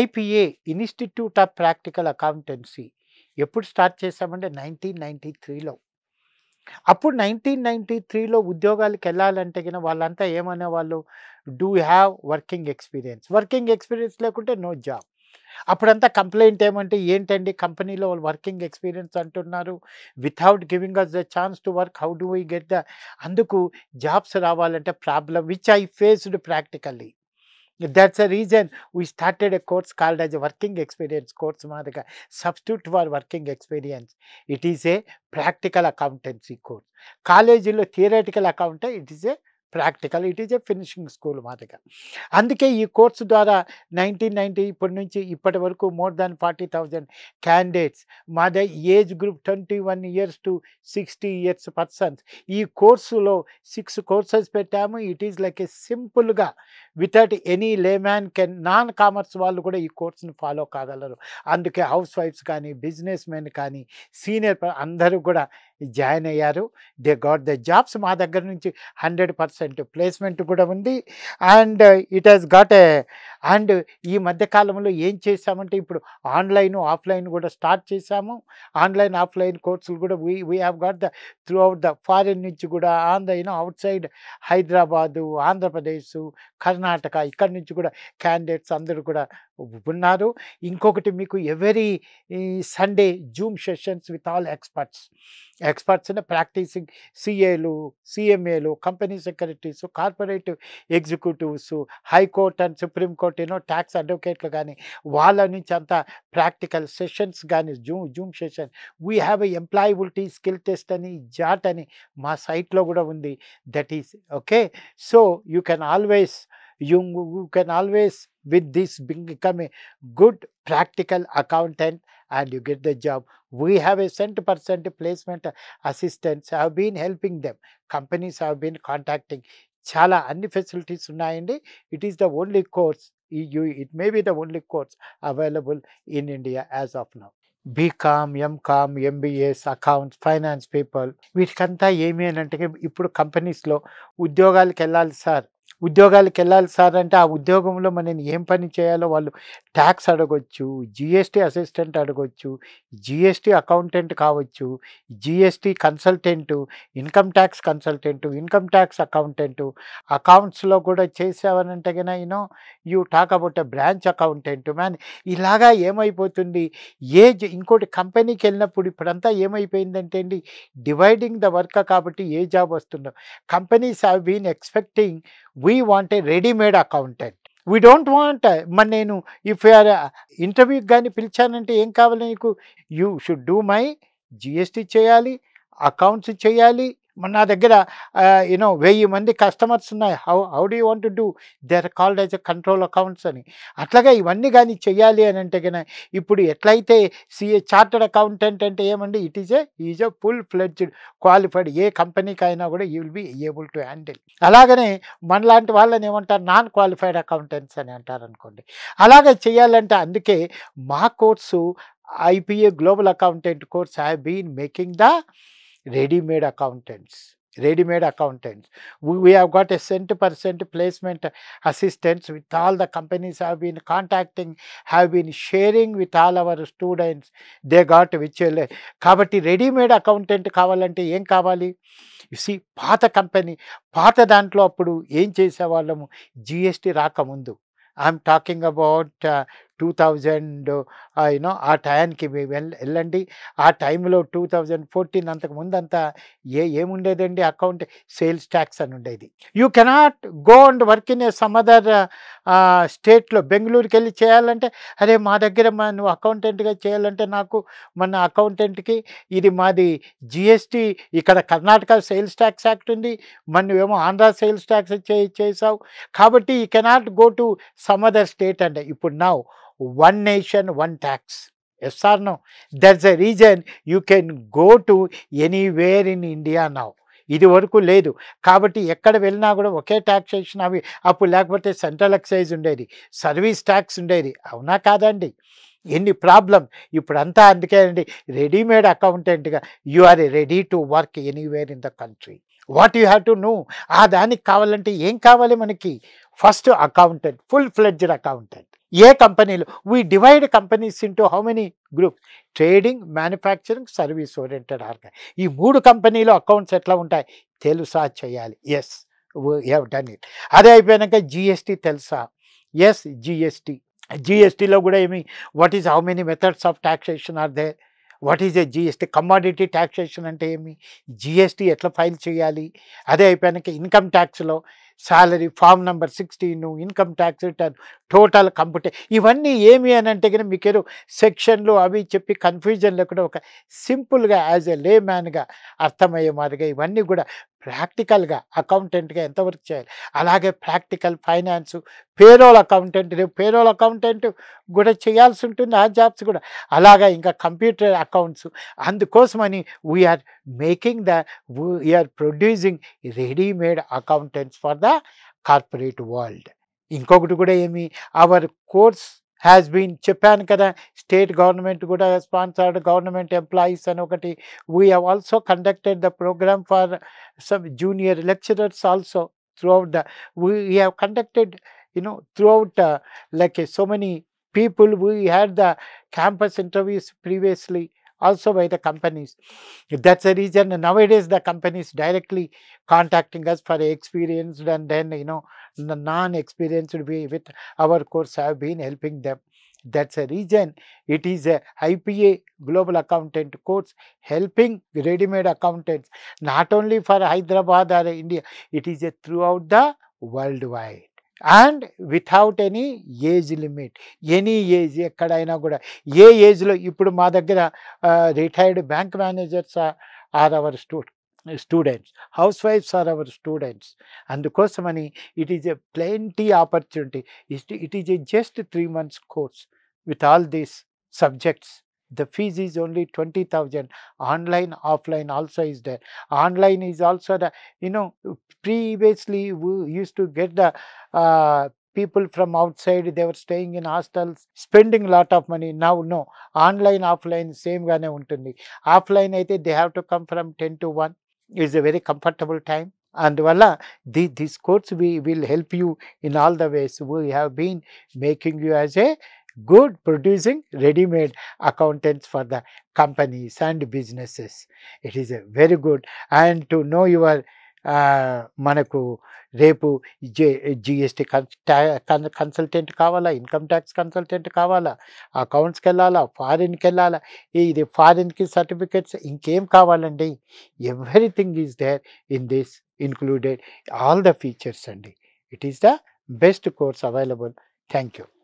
IPA institute of practical accountancy ఎప్పుడు start చేశామంటే nineteen ninety త్రీలో అప్పుడు నైన్టీన్ నైంటీ త్రీలో ఉద్యోగాలకు వెళ్ళాలంటే కింద వాళ్ళంతా ఏమనే వాళ్ళు do have working experience working experience లేకుంటే నో జాబ్ అప్పుడంతా కంప్లైంట్ ఏమంటే ఏంటండి కంపెనీలో వాళ్ళు వర్కింగ్ ఎక్స్పీరియన్స్ అంటున్నారు without giving us the chance to work how do we get the అందుకు జాబ్స్ రావాలంటే problem which I faced practically That's the reason we started a course called as a working experience course, Madhika. Substitute for working experience. It is a practical accountancy course. College is a theoretical accountant. It is a practical. It is a finishing school, Madhika. And the course dwara 1990, more than 40,000 candidates. Madhya age group 21 years to 60 years percent. This course, six courses per term. it is like a simple without any layman can non commerce వాళ్ళు కూడా ఈ కోర్సును follow కాగలరు అందుకే హౌస్ వైఫ్స్ కానీ businessmen కానీ సీనియర్ అందరూ కూడా జాయిన్ అయ్యారు దే గాట్ ద జాబ్స్ మా దగ్గర నుంచి హండ్రెడ్ పర్సెంట్ ప్లేస్మెంట్ కూడా ఉంది and it has got a and ఈ మధ్యకాలంలో ఏం చేశామంటే ఇప్పుడు ఆన్లైన్ ఆఫ్లైన్ కూడా స్టార్ట్ చేశాము ఆన్లైన్ ఆఫ్లైన్ కోర్సులు కూడా we we have got the throughout the foreign నుంచి కూడా Andhra you know outside Hyderabad Andhra Pradesh Karnataka Karnataka ఇక్కడి నుంచి కూడా క్యాండిడేట్స్ అందరూ కూడా ఉన్నారు ఇంకొకటి మీకు every Sunday Zoom sessions with all experts experts అంటే ప్రాక్టీసింగ్ సిఏలు సిఎంఏలు company secretaries corporative executives high court and supreme court ఏనో ట్యాక్స్ అడ్వకేట్లు కానీ వాళ్ళ నుంచి అంతా ప్రాక్టికల్ సెషన్స్ కానీ Zoom Zoom session we have a employability skill test అని జాట్ అని మా సైట్లో కూడా ఉంది that is okay so you can always you, you can always with this become a good practical accountant and you get the job. We have a cent percent placement assistants have been helping them. Companies have been contacting. చాలా అన్ని facilities ఉన్నాయండి it is the only course you it may be the only course available in India as of now BCom MCom MBAs accounts finance people వీటికంతా ఏమి అని అంటే ఇప్పుడు కంపెనీస్లో ఉద్యోగాలకు వెళ్ళాలి సార్ ఉద్యోగాలకు వెళ్ళాలి సార్ అంటే ఆ ఉద్యోగంలో మనం ఏం పని చేయాలో వాళ్ళు ట్యాక్స్ అడగొచ్చు జిఎస్టీ అసిస్టెంట్ అడగొచ్చు జిఎస్టీ అకౌంటెంట్ కావచ్చు GST consultant income tax consultant income tax accountant అకౌంట్స్లో కూడా చేసావనంటే కనుక you know you talk about branch accountant man ఇలాగా ఏమైపోతుంది ఏజ్ ఇంకోటి కంపెనీకి వెళ్ళినప్పుడు ఇప్పుడంతా ఏమైపోయిందంటే అండి డివైడింగ్ ద వర్క్ కాబట్టి ఏ జాబ్ వస్తుందో companies have been expecting we want a readymade accountant we don't want మరి నేను ఇఫ్ యూఆర్ ఇంటర్వ్యూకి కానీ పిలిచానంటే ఏం కావాలి నీకు you should do my GST చేయాలి అకౌంట్స్ చేయాలి మన నా దగ్గర యూనో వెయ్యి మంది కస్టమర్స్ ఉన్నాయి how how do want to do they're called as a control accounts అని అట్లాగే ఇవన్నీ కానీ చేయాలి అని అంటే కనుక ఇప్పుడు ఎట్లయితే సిఏ చార్టెడ్ అకౌంటెంట్ అంటే ఏమండి it is a is a full fledged qualified ఏ కంపెనీకి అయినా కూడా you will be able to handle అలాగనే మన లాంటి వాళ్ళని ఏమంటారు నాన్ క్వాలిఫైడ్ అకౌంటెంట్స్ అని అంటారు అనుకోండి అలాగే చేయాలంటే అందుకే మా course IPA global accountant course have been making the readymade accountants readymade accountants we have got a cent percent placement assistants with all the companies have been contacting have been sharing with all our students they got which కాబట్టి readymade accountant కావాలంటే ఏం కావాలి C పాత company పాత దాంట్లో అప్పుడు ఏం చేసేవాళ్ళము జిఎస్టీ రాకముందు I'm talking about two thousand you know ఆ టయానికి వెళ్ళండి ఆ టైంలో టూ థౌజండ్ ఫోర్టీన్ అంతకుముందు ముందంతా ఏ ఏముండేదండి అకౌంట్ సేల్స్ ట్యాక్స్ అని ఉండేది you cannot go and work in a some other స్టేట్లో బెంగళూరుకి వెళ్ళి చేయాలంటే అరే మా దగ్గర మా నువ్వు అకౌంటెంట్గా చేయాలంటే నాకు మన అకౌంటెంట్కి ఇది మాది జిఎస్టి ఇక్కడ కర్ణాటక సేల్స్ ట్యాక్స్ యాక్ట్ ఉంది మన ఏమో ఆంధ్ర సేల్స్ ట్యాక్స్ చేసావు కాబట్టి ఈ cannot go to some other state అంటే ఇప్పుడు నా one nation one tax Yes or no? That's the reason you can go to anywhere in India ఇది వరకు లేదు కాబట్టి ఎక్కడ వెళ్ళినా కూడా ఒకే ట్యాక్సేషన్ అవి అప్పుడు లేకపోతే సెంట్రల్ ఎక్సైజ్ ఉండేది సర్వీస్ ట్యాక్స్ ఉండేది అవునా కాదండి ఎన్ని ప్రాబ్లం ఇప్పుడు అంతా అందుకే అండి రెడీమేడ్ అకౌంటెంట్గా you are ready to work anywhere in the country what you have to know ఆ దానికి కావాలంటే ఏం కావాలి మనకి first accountant full fledged accountant ఏ కంపెనీలు we divide companies into how many group trading manufacturing service oriented ఆర్గనై ఈ మూడు కంపెనీలు అకౌంట్స్ ఎట్లా ఉంటాయి తెలుసా చేయాలి ఎస్ హ్యావ్ డన్ ఇట్ అదే అయిపోయాక జిఎస్టీ తెలుసా ఎస్ జిఎస్టి జిఎస్టిలో కూడా ఏమి what is how many methods of taxation are they what is a GST commodity taxation అంటే ఏమి జిఎస్టీ ఎట్లా ఫైల్ చేయాలి అదే అయిపోయాక ఇన్కమ్ ట్యాక్స్లో salary form number sixteen income tax return total computer ఇవన్నీ ఏమి అని అంటే మీకు ఏదో సెక్షన్లు అవి చెప్పి కన్ఫ్యూజన్లో కూడా ఒక సింపుల్గా యాజ్ ఎ లే మ్యాన్గా అర్థమయ్యే మాదిరిగా ఇవన్నీ కూడా ప్రాక్టికల్గా అకౌంటెంట్గా ఎంతవరకు చేయాలి అలాగే ప్రాక్టికల్ ఫైనాన్స్ పేరోల్ అకౌంటెంట్ రేపు పేరోల్ అకౌంటెంట్ కూడా చేయాల్సి ఉంటుంది ఆ జాబ్స్ కూడా అలాగే ఇంకా కంప్యూటర్ అకౌంట్స్ అందుకోసమని we're making the we're producing readymade accountants for the corporate world. Our course has been Japan, state government, sponsored government employees. And We have also conducted the program for some junior lecturers also throughout the, we have conducted, you know, throughout uh, like so many people, we had the campus interviews previously also by the companies. That's the reason nowadays the companies directly contacting us for experienced and then you know the non-experienced with our course have been helping them. That's the reason it is a IPA global accountant course helping ready-made accountants not only for Hyderabad or India, it is a throughout the worldwide. And without any age limit any age ఎక్కడైనా కూడా ఏ ఏజ్లో ఇప్పుడు మా దగ్గర retired bank managers are our stu students హౌస్ వైఫ్స్ are our students అందుకోసమని it is a plenty opportunity it is a just three months course with all these subjects the fees is only 20,000. Online, offline also is there. Online is also the, you know, previously we used to get the uh, people from outside, they were staying in hostels, spending a lot of money. Now, no. Online, offline, same gana untundi. Offline, I they have to come from 10 to 1. It's a very comfortable time. And voila, this course we will help you in all the ways. We have been making you as a good producing ready-made accountants for the companies and businesses. It is a very good and to know your money manaku repu G GST con con consultant kawala, income tax consultant kawala, accounts kellala, foreign kellala, the foreign ki certificates income came kawala and everything is there in this included all the features and it is the best course available. Thank you.